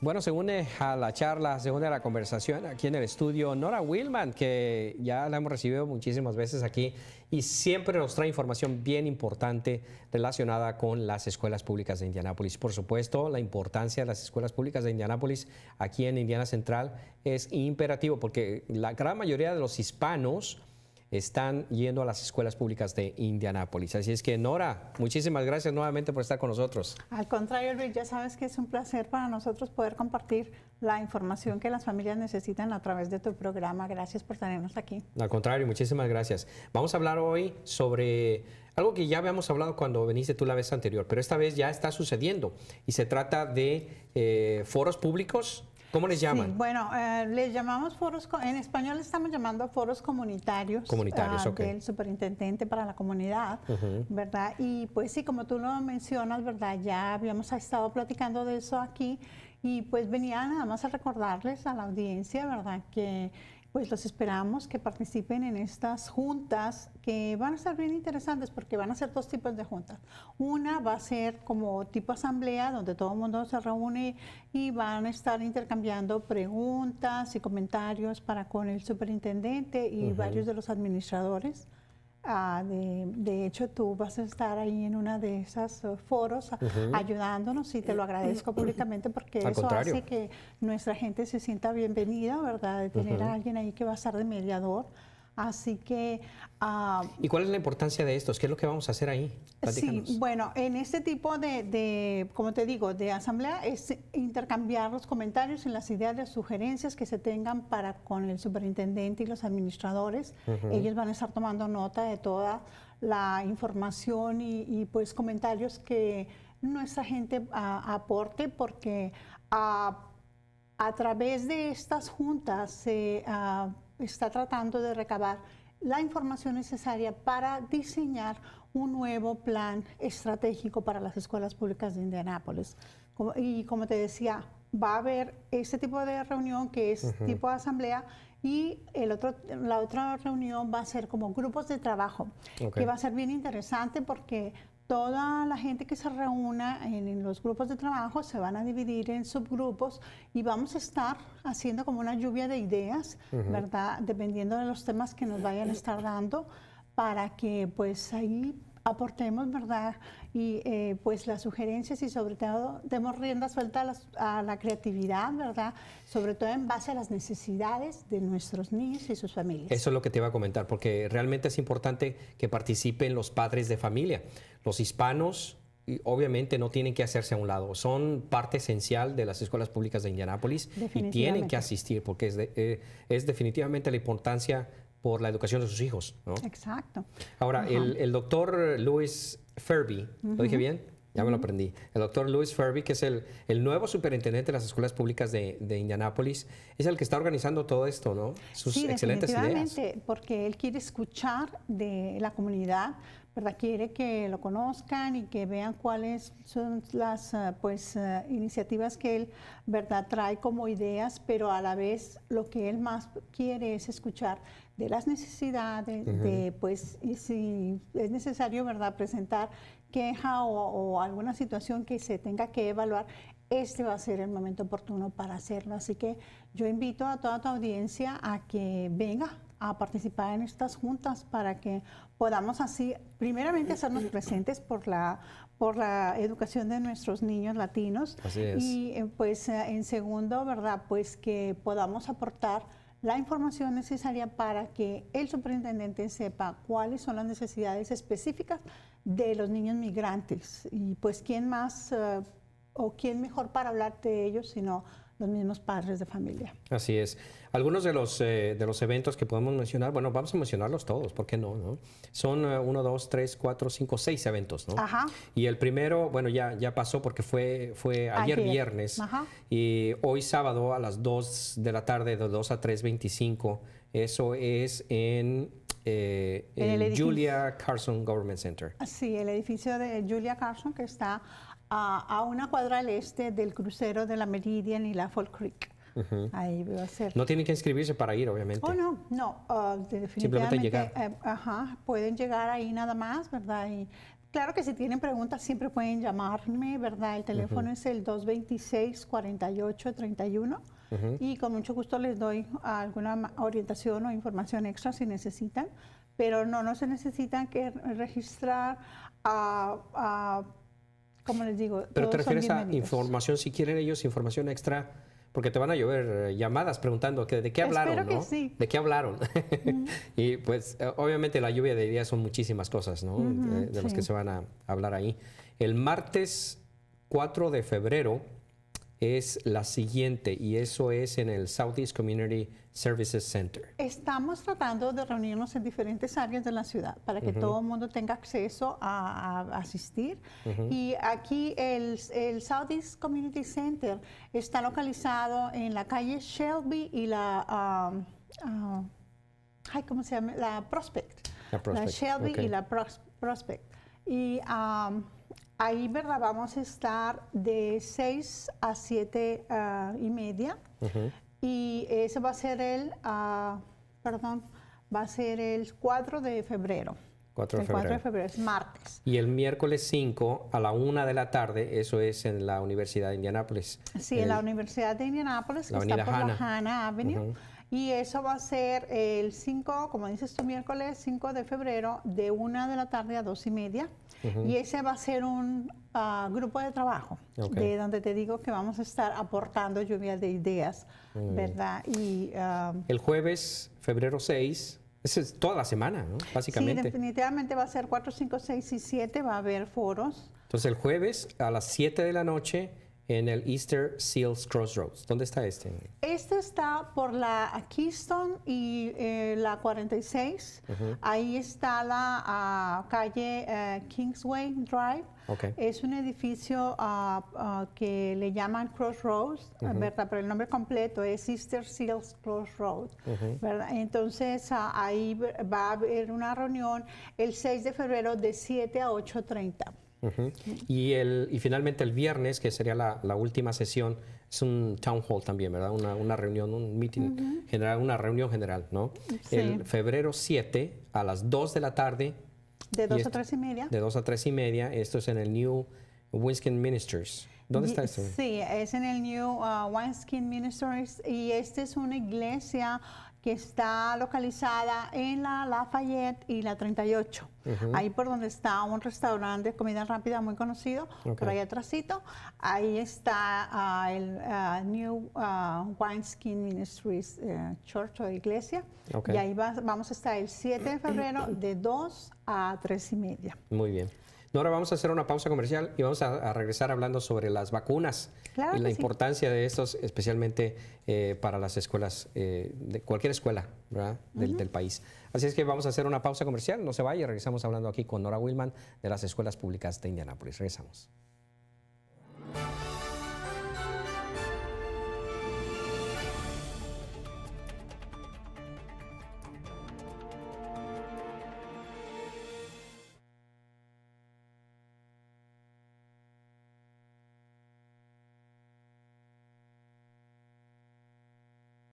Bueno, se une a la charla, se une a la conversación aquí en el estudio Nora Wilman, que ya la hemos recibido muchísimas veces aquí y siempre nos trae información bien importante relacionada con las escuelas públicas de Indianápolis. Por supuesto, la importancia de las escuelas públicas de Indianápolis aquí en Indiana Central es imperativo porque la gran mayoría de los hispanos están yendo a las escuelas públicas de Indianápolis. Así es que, Nora, muchísimas gracias nuevamente por estar con nosotros. Al contrario, Luis, ya sabes que es un placer para nosotros poder compartir la información que las familias necesitan a través de tu programa. Gracias por tenernos aquí. Al contrario, muchísimas gracias. Vamos a hablar hoy sobre algo que ya habíamos hablado cuando viniste tú la vez anterior, pero esta vez ya está sucediendo y se trata de eh, foros públicos ¿Cómo les llaman? bueno, eh, les llamamos foros, en español estamos llamando foros comunitarios. Comunitarios, ah, ok. Del superintendente para la comunidad, ¿verdad? Y pues sí, como tú lo mencionas, ¿verdad? Ya habíamos estado platicando de eso aquí y pues venía nada más a recordarles a la audiencia, ¿verdad? Que pues los esperamos que participen en estas juntas que van a ser bien interesantes porque van a ser dos tipos de juntas. Una va a ser como tipo asamblea donde todo el mundo se reúne y van a estar intercambiando preguntas y comentarios para con el superintendente y varios de los administradores. Ah, de, de, hecho, tú vas a estar ahí en una de esas eh, foros ah, ayudándonos y te lo agradezco eh, públicamente porque eso hace que nuestra gente se sienta bienvenida, ¿verdad? De tener a alguien ahí que va a estar de mediador. Así que... Ah, ¿Y cuál es la importancia de estos? ¿Qué es lo que vamos a hacer ahí? Sí, bueno, en este tipo de, de, como te digo, de asamblea es intercambiar los comentarios y las ideas, de sugerencias que se tengan para con el superintendente y los administradores. Ellos van a estar tomando nota de toda la información y, pues comentarios que nuestra gente ah, aporte porque ah, a través de estas juntas se está tratando de recabar la información necesaria para diseñar un nuevo plan estratégico para las escuelas públicas de Indianápolis. Y como te decía, va a haber este tipo de reunión que es tipo de asamblea y el otro, la otra reunión va a ser como grupos de trabajo, que va a ser bien interesante porque toda la gente que se reúna en, los grupos de trabajo se van a dividir en subgrupos y vamos a estar haciendo como una lluvia de ideas, ¿verdad? Dependiendo de los temas que nos vayan a estar dando para que pues ahí aportemos, ¿verdad? Y eh, pues las sugerencias y sobre todo demos rienda suelta a, la creatividad, ¿verdad? Sobre todo en base a las necesidades de nuestros niños y sus familias. Eso es lo que te iba a comentar, porque realmente es importante que participen los padres de familia. Los hispanos obviamente no tienen que hacerse a un lado, son parte esencial de las escuelas públicas de Indianápolis y tienen que asistir porque es, eh, es definitivamente la importancia por la educación de sus hijos. Exacto. Ahora, el, doctor Luis Ferby, ¿lo dije bien? Ya me lo aprendí. El doctor Luis Ferby, que es el, nuevo superintendente de las escuelas públicas de, Indianápolis, es el que está organizando todo esto, ¿no? Sus sí, excelentes definitivamente, porque él quiere escuchar de la comunidad ¿verdad? Quiere que lo conozcan y que vean cuáles son las eh, pues, eh, iniciativas que él, ¿verdad? Trae como ideas, pero a la vez lo que él más quiere es escuchar de las necesidades, de pues y si es necesario, ¿verdad? Presentar queja o, o alguna situación que se tenga que evaluar, este va a ser el momento oportuno para hacerlo. Así que yo invito a toda tu audiencia a que venga a participar en estas juntas para que podamos así, primeramente, hacernos presentes por la, por la educación de nuestros niños latinos. Y eh, pues eh, en segundo, ¿verdad? Pues que podamos aportar la información necesaria para que el superintendente sepa cuáles son las necesidades específicas de los niños migrantes. Y pues quién más eh, o quién mejor para hablar de ellos, sino los mismos padres de familia. Así es. Algunos de los, eh, de los eventos que podemos mencionar, bueno, vamos a mencionarlos todos, ¿por qué no? no? Son eh, uno, dos, tres, cuatro, cinco, seis eventos, ¿no? Ajá. Y el primero, bueno, ya, ya pasó porque fue, fue ayer, viernes y hoy sábado a las 2 de la tarde, de 2 a 3.25, eso es en eh, el Julia Carson Government Center. Ah, sí, el edificio de Julia Carson que está a, una cuadra al este del crucero de la Meridian y la Fall Creek. Ahí va a ser. No tienen que inscribirse para ir, obviamente. Oh, no, no. Uh, definitivamente, eh, ajá, pueden llegar ahí nada más, ¿verdad? Y claro que si tienen preguntas siempre pueden llamarme, ¿verdad? El teléfono es el 226-4831 31 y con mucho gusto les doy alguna orientación o información extra si necesitan, pero no, no se necesitan que registrar. a como les digo, pero te refieres a información, si quieren ellos información extra, porque te van a llover eh, llamadas preguntando de qué hablaron, ¿no? De qué hablaron. y pues eh, obviamente la lluvia de día son muchísimas cosas, ¿no? Eh, de, las que se van a hablar ahí. El martes 4 de febrero es la siguiente y eso es en el Southeast Community Services Center. Estamos tratando de reunirnos en diferentes áreas de la ciudad para que todo el mundo tenga acceso a, asistir. Y aquí el, el, Community Center está localizado en la calle Shelby y la... Um, um, ¿Cómo se llama? La Prospect. La, Shelby y la Prospect. Y... Um, Ahí, ¿verdad? Vamos a estar de 6 a 7 ah, y media. Y eso va a ser el, ah, perdón, va a ser el 4 de febrero. 4 de el 4 de febrero, es martes. Y el miércoles 5 a la 1 de la tarde, eso es en la Universidad de Indianápolis. Sí, en la Universidad de Indianápolis, que está por la Hanna Avenue. Y eso va a ser el 5, como dices tú, miércoles 5 de febrero, de 1 de la tarde a 2 y media. Y ese va a ser un ah, grupo de trabajo, de donde te digo que vamos a estar aportando lluvia de ideas, ¿verdad? Y, ah, el jueves, febrero 6, esa es toda la semana, ¿no? Básicamente. Sí, definitivamente va a ser 4, 5, 6 y 7, va a haber foros. Entonces el jueves a las 7 de la noche en el Easter Seals Crossroads. ¿Dónde está este? Este está por la Keystone y eh, la 46. Ahí está la ah, calle eh, Kingsway Drive. Okay. Es un edificio ah, ah, que le llaman Crossroads, eh, ¿verdad? Pero el nombre completo es Easter Seals Crossroads, Entonces ahí va a haber una reunión el 6 de febrero de 7 a 8.30 y, el, y finalmente el viernes, que sería la, última sesión, es un town hall también, ¿verdad? Una, reunión, un meeting general, una reunión general, ¿no? El febrero 7 a las 2 de la tarde. De 2 a 3 y media. De 2 a 3 y media. Esto es en el New Winskin Ministers. ¿Dónde está esto? Sí, es en el New uh, Winskin Ministers y esta es una iglesia que está localizada en la Lafayette y la 38 ahí por donde está un restaurante de comida rápida muy conocido, por ahí atrásito, ahí está ah, el ah, New ah, Wineskin Ministries eh, Church o iglesia, y ahí vamos a estar el 7 de febrero de 2 a 3 y media. Muy bien. Ahora vamos a hacer una pausa comercial y vamos a regresar hablando sobre las vacunas y la importancia de estos, especialmente eh, para las escuelas, eh, de cualquier escuela Del, país. Así es que vamos a hacer una pausa comercial, no se vaya, regresamos hablando aquí con Nora Willman de las escuelas públicas de Indianápolis. Regresamos.